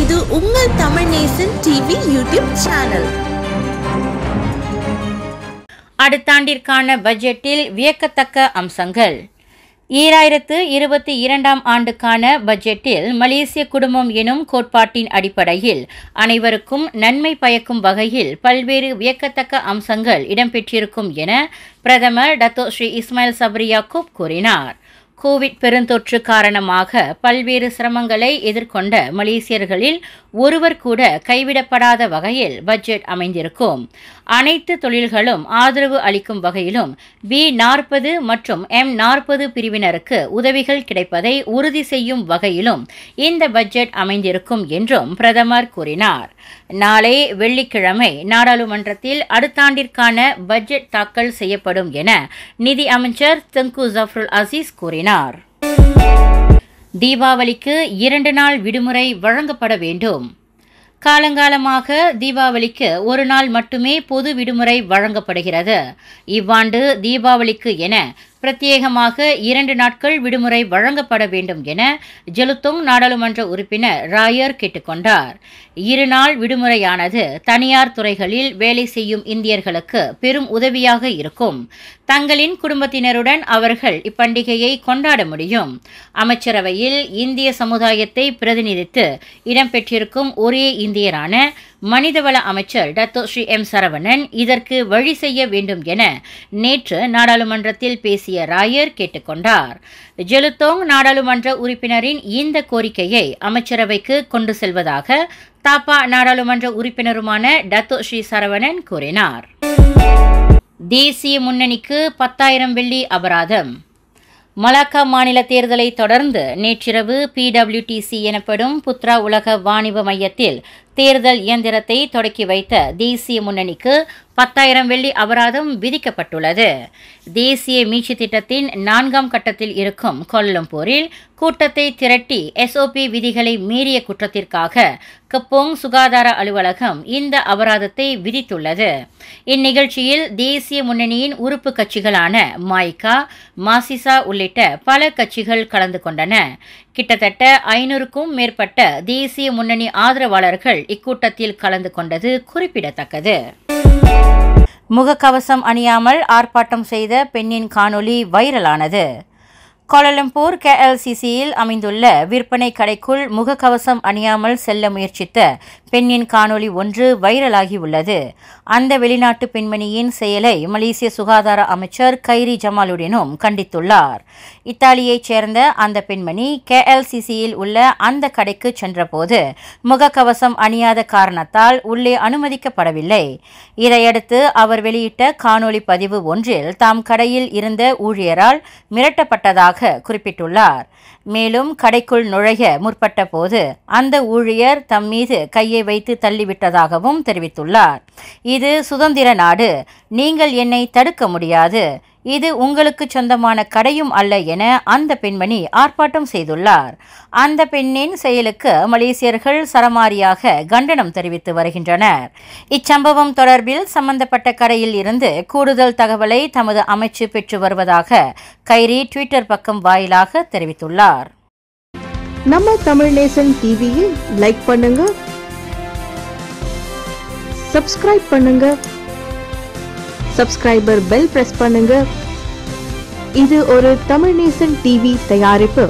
இது உங்கள் Tamil Nesan TV YouTube channel அடுத்தாண்டிற்கான பட்ஜெட்டில் வியக்கத்தக்க அம்சங்கள் ஈராயிரத்து இருபத்தி இரண்டாம் ஆண்டுக்கான பட்ஜெட்டில் மலேசிய குடும்பம் எனும் கோட்பாட்டின் அடிப்படையில் அனைவருக்கும் நன்மை பயக்கும் வகையில் பல்வேறு வியக்கத்தக்க அம்சங்கள் இடம்பெற்றிருக்கும் என பிரதமர் டத்தோ ஸ்ரீ இஸ்மாயில் சப்ரியாக்கூப் கூறினார் கோவிட் பெருந்தொற்று காரணமாக பல்வேறு சிரமங்களை எதிர்கொண்ட மலேசியர்களில் ஒருவர் கூட கைவிடப்படாத வகையில் பட்ஜெட் அமைந்திருக்கும் அனைத்து தொழில்களும் ஆதரவு அளிக்கும் வகையிலும் பி நாற்பது மற்றும் எம் நாற்பது பிரிவினருக்கு உதவிகள் கிடைப்பதை உறுதி செய்யும் வகையிலும் இந்த பட்ஜெட் அமைந்திருக்கும் என்றும் பிரதமர் கூறினார் நாளை வெள்ளிக்கிழமை நாடாளுமன்றத்தில் அடுத்த ஆண்டிற்கான பட்ஜெட் தாக்கல் செய்யப்படும் என நிதி அமைச்சர் தங்கு ஜஃப்ருல் அசீஸ் கூறினார் தீபாவளிக்கு இரண்டு நாள் விடுமுறை வழங்கப்பட வேண்டும் காலங்காலமாக தீபாவளிக்கு ஒரு நாள் மட்டுமே பொது விடுமுறை வழங்கப்படுகிறது இவ்வாண்டு தீபாவளிக்கு என பிரத்யேகமாக இரண்டு நாட்கள் விடுமுறை வழங்கப்பட வேண்டும் என ஜெலுத்துங் நாடாளுமன்ற உறுப்பினர் ராயர் கேட்டுக்கொண்டார் இருநாள் விடுமுறையானது தனியார் துறைகளில் வேலை செய்யும் இந்தியர்களுக்கு பெரும் உதவியாக இருக்கும் தங்களின் குடும்பத்தினருடன் அவர்கள் இப்பண்டிகையை கொண்டாட முடியும் அமைச்சரவையில் இந்திய சமுதாயத்தை பிரதிநிதித்து இடம்பெற்றிருக்கும் ஒரே இந்தியரான மனிதவள அமைச்சர் டத்தோ ஸ்ரீ எம் சரவணன் இதற்கு வழி செய்ய வேண்டும் என நேற்று நாடாளுமன்றத்தில் பேசிய ராயர் கேட்டுக்கொண்டார் ஜெலுத்தோங் நாடாளுமன்ற உறுப்பினரின் இந்த கோரிக்கையை அமைச்சரவைக்கு கொண்டு செல்வதாக தாப்பா நாடாளுமன்ற உறுப்பினருமான டத்தோ ஸ்ரீ சரவணன் கூறினார் தேசிய முன்னணிக்கு பத்தாயிரம் வெள்ளி அபராதம் மலாக்கா மாநில தேர்தலை தொடர்ந்து நேற்றிரவு பிடபிள்யூடிசி எனப்படும் புத்ரா உலக வாணிப மையத்தில் தேர்தல் இயந்திரத்தை தொடக்கி வைத்த தேசிய முன்னணிக்கு பத்தாயிரம் வெள்ளி அபராதம் விதிக்கப்பட்டுள்ளது தேசிய மீட்சி திட்டத்தின் நான்காம் கட்டத்தில் இருக்கும் கோலம்பூரில் கூட்டத்தை திரட்டி எஸ்ஓபி விதிகளை மீறிய குற்றத்திற்காக கப்போங் சுகாதார அலுவலகம் இந்த அபராதத்தை விதித்துள்ளது இந்நிகழ்ச்சியில் தேசிய முன்னணியின் உறுப்பு கட்சிகளான மாய்கா மாசிசா உள்ளிட்ட பல கட்சிகள் கலந்து கொண்டன கிட்டத்தட்ட ஐநூறுக்கும் மேற்பட்ட தேசிய முன்னணி ஆதரவாளர்கள் இக்கூட்டத்தில் கலந்து கொண்டது குறிப்பிடத்தக்கது முகக்கவசம் அணியாமல் ஆர்ப்பாட்டம் செய்த பெண்ணின் காணொலி வைரலானது கோலலம்பூர் கேஎல்சிசியில் அமைந்துள்ள விற்பனை கடைக்குள் முகக்கவசம் அணியாமல் செல்ல முயற்சித்த பெண்ணின் காணொலி ஒன்று வைரலாகியுள்ளது அந்த வெளிநாட்டு பெண்மணியின் செயலை மலேசிய சுகாதார அமைச்சர் கைரி ஜமாலுடனும் கண்டித்துள்ளார் இத்தாலியைச் சேர்ந்த அந்த பெண்மணி கேஎல்சிசியில் உள்ள அந்த கடைக்கு சென்றபோது முகக்கவசம் அணியாத காரணத்தால் உள்ளே அனுமதிக்கப்படவில்லை இதையடுத்து அவர் வெளியிட்ட காணொலி பதிவு ஒன்றில் தாம் கடையில் இருந்த ஊழியரால் மிரட்டப்பட்டதாக இருப்பதாக குறிப்பிட்டுள்ளார் மேலும் கடைக்குள் நுழைய முற்பட்ட போது அந்த ஊழியர் தம் மீது கையை வைத்து தள்ளிவிட்டதாகவும் தெரிவித்துள்ளார் இது சுதந்திர நாடு நீங்கள் என்னை தடுக்க முடியாது இது உங்களுக்கு சொந்தமான கடையும் அல்ல என அந்த பெண்மணி ஆர்ப்பாட்டம் செய்துள்ளார் அந்த பெண்ணின் செயலுக்கு மலேசியர்கள் சரமாரியாக கண்டனம் தெரிவித்து வருகின்றனர் இச்சம்பவம் தொடர்பில் சம்பந்தப்பட்ட கடையில் இருந்து கூடுதல் தகவலை தமது அமைச்சு பெற்று வருவதாக கைரி ட்விட்டர் பக்கம் வாயிலாக தெரிவித்துள்ளார் நம்ம தமிழ் நேசன் டிவியில் லைக் பண்ணுங்க சப்ஸ்கிரைப் பண்ணுங்க சப்ஸ்கிரைபர் பெல் பிரஸ் பண்ணுங்க இது ஒரு தமிழ் நேசன் டிவி தயாரிப்பு